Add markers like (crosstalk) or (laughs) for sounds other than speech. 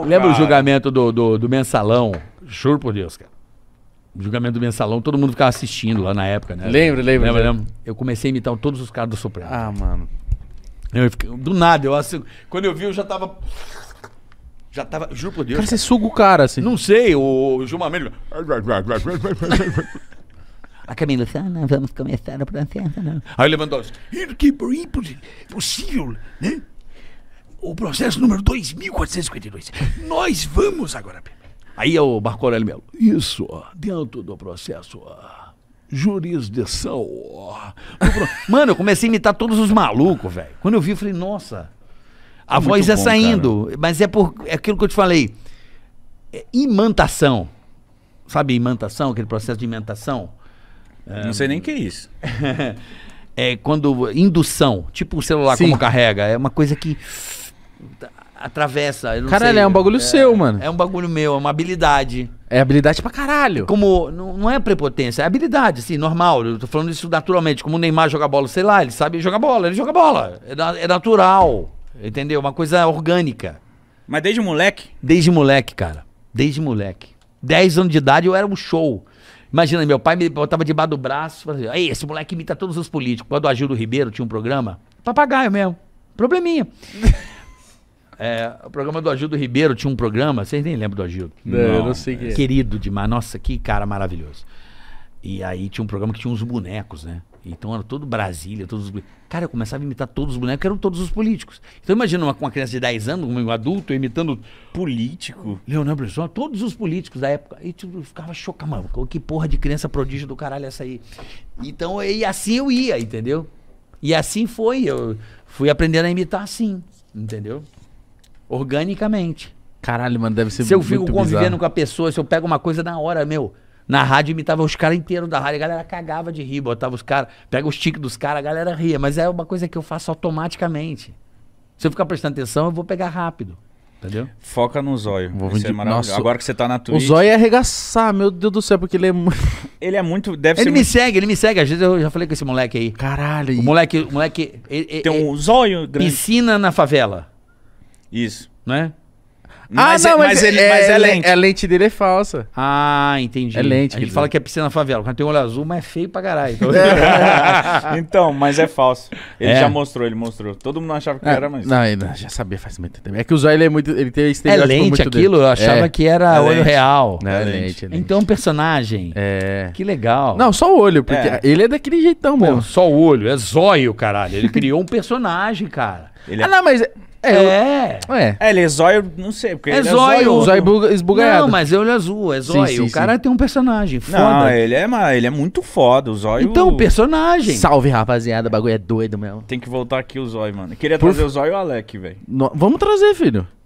Lembra cara. o julgamento do, do, do mensalão? Juro por Deus, cara. O julgamento do mensalão, todo mundo ficava assistindo lá na época, né? Lembro, lembro. Lembra, lembro. Eu comecei a imitar todos os caras do Supremo. Ah, mano. Eu fiquei, do nada, eu assim, quando eu vi, eu já tava. Já tava, juro por Deus. Cara, cara. você suga o cara, assim. Não sei, o, o Gilmar A Camila ah, não, vamos começar o processo. Não. Aí levantou assim, que é impossível, né? o processo número 2452. Nós vamos agora, Aí é o Marco Aurélio Melo. Isso, dentro do processo jurisdição. (laughs) Mano, eu comecei a imitar todos os malucos, velho. Quando eu vi, eu falei, nossa, a é voz é saindo. Cara. Mas é por é aquilo que eu te falei. É imantação. Sabe imantação, aquele processo de imantação? Não sei nem o que é isso. (laughs) é quando indução, tipo o celular Sim. como carrega, é uma coisa que atravessa. Eu caralho, sei, é um bagulho é, seu, mano. É um bagulho meu, é uma habilidade. É habilidade pra caralho. Como, não, não é prepotência, é habilidade, assim, normal. Eu tô falando isso naturalmente. Como o Neymar joga bola, sei lá, ele sabe jogar bola, ele joga bola. É, é natural, entendeu? Uma coisa orgânica. Mas desde moleque? Desde moleque, cara. Desde moleque. 10 anos de idade eu era um show. Imagina, meu pai me botava debaixo do braço, fazia, aí assim, esse moleque imita todos os políticos. Quando o Agildo Ribeiro tinha um programa, papagaio mesmo. Probleminha. É, o programa do Agildo Ribeiro tinha um programa, vocês nem lembram do Agildo. É, não, não, eu não sei que é. Querido demais, nossa, que cara maravilhoso. E aí tinha um programa que tinha uns bonecos, né? Então era todo Brasília, todos os... Cara, eu começava a imitar todos os bonecos, eram todos os políticos. Então imagina uma, uma criança de 10 anos, um adulto, imitando... Político? Leonel Brizola, todos os políticos da época. E tipo, eu ficava chocado, mano, que porra de criança prodígio do caralho é essa aí. Então, e assim eu ia, entendeu? E assim foi, eu fui aprendendo a imitar assim, entendeu? Organicamente. Caralho, mano, deve ser Se eu fico convivendo bizarro. com a pessoa, se eu pego uma coisa na hora, meu. Na rádio imitava os caras inteiros da rádio. A galera cagava de rir, botava os caras. Pega os tiques dos caras, a galera ria. Mas é uma coisa que eu faço automaticamente. Se eu ficar prestando atenção, eu vou pegar rápido. Entendeu? Foca no zóio. Vou Isso é maravilhoso. Agora que você tá na Twitch. O zóio é arregaçar, meu Deus do céu, porque ele é muito. (laughs) Ele é muito. Deve ele me muito... segue, ele me segue. Às vezes eu já falei com esse moleque aí. Caralho. O moleque. O moleque ele, Tem ele, um zóio grande. Piscina na favela. Isso. Né? Ah, mas, ah, não, mas, ele, é, mas é, lente. a é lente dele é falsa. Ah, entendi. É lente. Ele fala que é piscina favela. Quando tem um olho azul, mas é feio pra caralho. Então, (laughs) (laughs) então mas é falso. Ele é. já mostrou, ele mostrou. Todo mundo achava que é, era, mas. Não, ainda já sabia faz muito tempo. É que o zóio ele é muito. Ele tem esse É lente aquilo? Dele. Eu achava que era olho real. Não, é, lente, Então, personagem. É. Que legal. Não, só o olho, porque ele é daquele jeitão mano. Só o olho, é zóio, caralho. Ele criou um personagem, cara. Ele ah, não, mas é, é. É. É, ele é zóio, não sei. Porque é zóio. É zóio esbugalhado. Não, mas é olho azul, é zóio. Sim, sim, o cara tem um personagem foda. Não, ele é, ele é muito foda, o zóio... Então, personagem. Salve, rapaziada, o bagulho é doido mesmo. Tem que voltar aqui o zóio, mano. Eu queria Por... trazer o zóio e o Alec, velho. Vamos trazer, filho.